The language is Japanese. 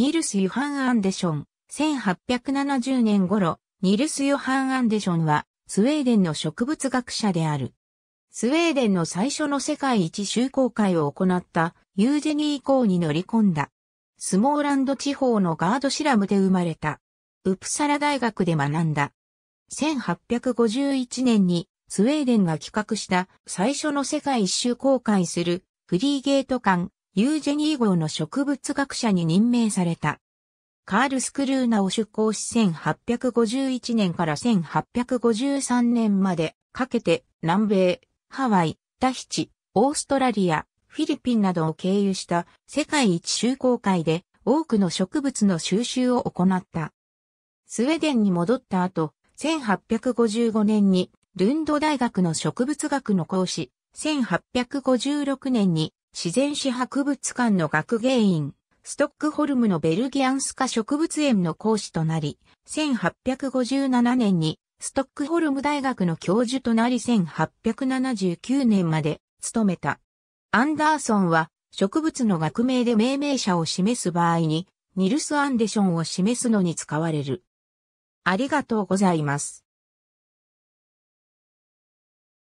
ニルス・ユハン・アンデション、1870年頃、ニルス・ユハン・アンデションは、スウェーデンの植物学者である。スウェーデンの最初の世界一周航海を行ったユージェニー港に乗り込んだ。スモーランド地方のガードシラムで生まれた。ウプサラ大学で学んだ。1851年にスウェーデンが企画した最初の世界一周航海するフリーゲート艦ユージェニー号の植物学者に任命された。カールスクルーナを出港し1851年から1853年までかけて南米、ハワイ、タヒチ、オーストラリア、フィリピンなどを経由した世界一周航海で多くの植物の収集を行った。スウェーデンに戻った後、1855年にルンド大学の植物学の講師、1856年に自然史博物館の学芸員、ストックホルムのベルギアンスカ植物園の講師となり、1857年にストックホルム大学の教授となり1879年まで務めた。アンダーソンは植物の学名で命名者を示す場合に、ニルス・アンデションを示すのに使われる。ありがとうございます。